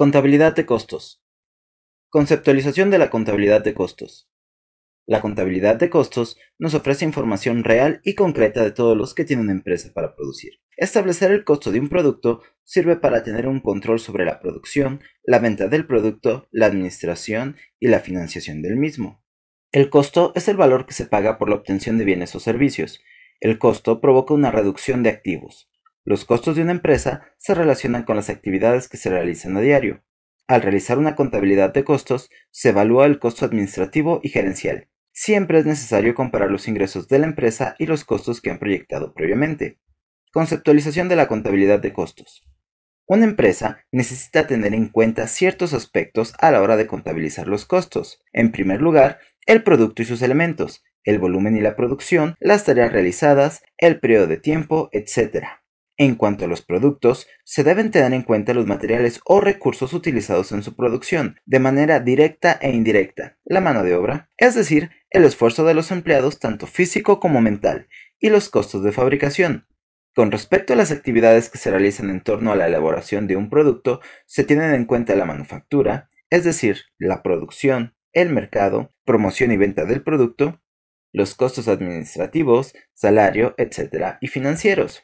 Contabilidad de costos. Conceptualización de la contabilidad de costos. La contabilidad de costos nos ofrece información real y concreta de todos los que tiene una empresa para producir. Establecer el costo de un producto sirve para tener un control sobre la producción, la venta del producto, la administración y la financiación del mismo. El costo es el valor que se paga por la obtención de bienes o servicios. El costo provoca una reducción de activos. Los costos de una empresa se relacionan con las actividades que se realizan a diario. Al realizar una contabilidad de costos, se evalúa el costo administrativo y gerencial. Siempre es necesario comparar los ingresos de la empresa y los costos que han proyectado previamente. Conceptualización de la contabilidad de costos. Una empresa necesita tener en cuenta ciertos aspectos a la hora de contabilizar los costos. En primer lugar, el producto y sus elementos, el volumen y la producción, las tareas realizadas, el periodo de tiempo, etc. En cuanto a los productos, se deben tener en cuenta los materiales o recursos utilizados en su producción, de manera directa e indirecta, la mano de obra, es decir, el esfuerzo de los empleados tanto físico como mental, y los costos de fabricación. Con respecto a las actividades que se realizan en torno a la elaboración de un producto, se tienen en cuenta la manufactura, es decir, la producción, el mercado, promoción y venta del producto, los costos administrativos, salario, etc., y financieros.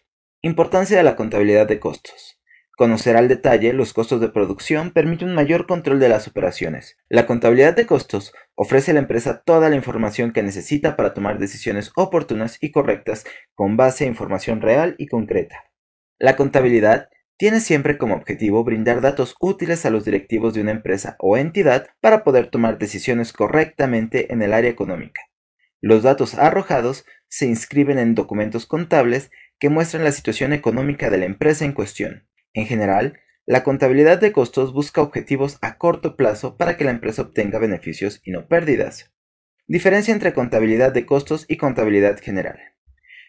Importancia de la contabilidad de costos. Conocer al detalle los costos de producción permite un mayor control de las operaciones. La contabilidad de costos ofrece a la empresa toda la información que necesita para tomar decisiones oportunas y correctas con base a información real y concreta. La contabilidad tiene siempre como objetivo brindar datos útiles a los directivos de una empresa o entidad para poder tomar decisiones correctamente en el área económica. Los datos arrojados se inscriben en documentos contables que muestran la situación económica de la empresa en cuestión. En general, la contabilidad de costos busca objetivos a corto plazo para que la empresa obtenga beneficios y no pérdidas. Diferencia entre contabilidad de costos y contabilidad general.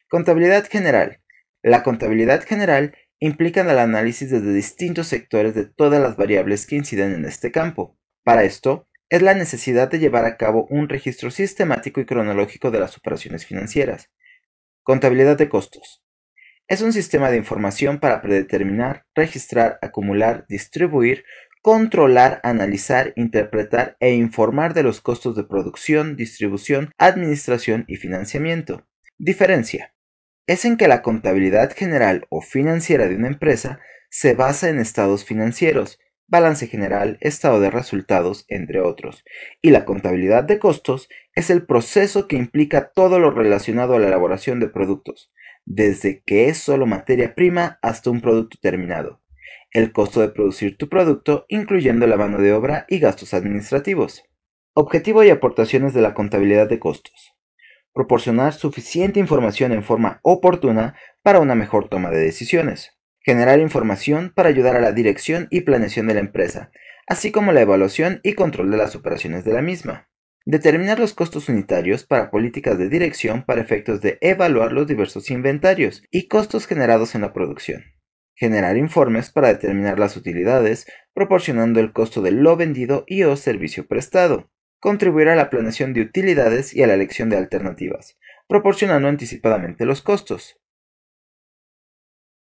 Contabilidad general. La contabilidad general implica el análisis desde distintos sectores de todas las variables que inciden en este campo. Para esto, es la necesidad de llevar a cabo un registro sistemático y cronológico de las operaciones financieras. Contabilidad de costos. Es un sistema de información para predeterminar, registrar, acumular, distribuir, controlar, analizar, interpretar e informar de los costos de producción, distribución, administración y financiamiento. Diferencia. Es en que la contabilidad general o financiera de una empresa se basa en estados financieros, balance general, estado de resultados, entre otros. Y la contabilidad de costos es el proceso que implica todo lo relacionado a la elaboración de productos, desde que es solo materia prima hasta un producto terminado. El costo de producir tu producto, incluyendo la mano de obra y gastos administrativos. Objetivo y aportaciones de la contabilidad de costos. Proporcionar suficiente información en forma oportuna para una mejor toma de decisiones. Generar información para ayudar a la dirección y planeación de la empresa, así como la evaluación y control de las operaciones de la misma. Determinar los costos unitarios para políticas de dirección para efectos de evaluar los diversos inventarios y costos generados en la producción. Generar informes para determinar las utilidades, proporcionando el costo de lo vendido y o servicio prestado. Contribuir a la planeación de utilidades y a la elección de alternativas, proporcionando anticipadamente los costos.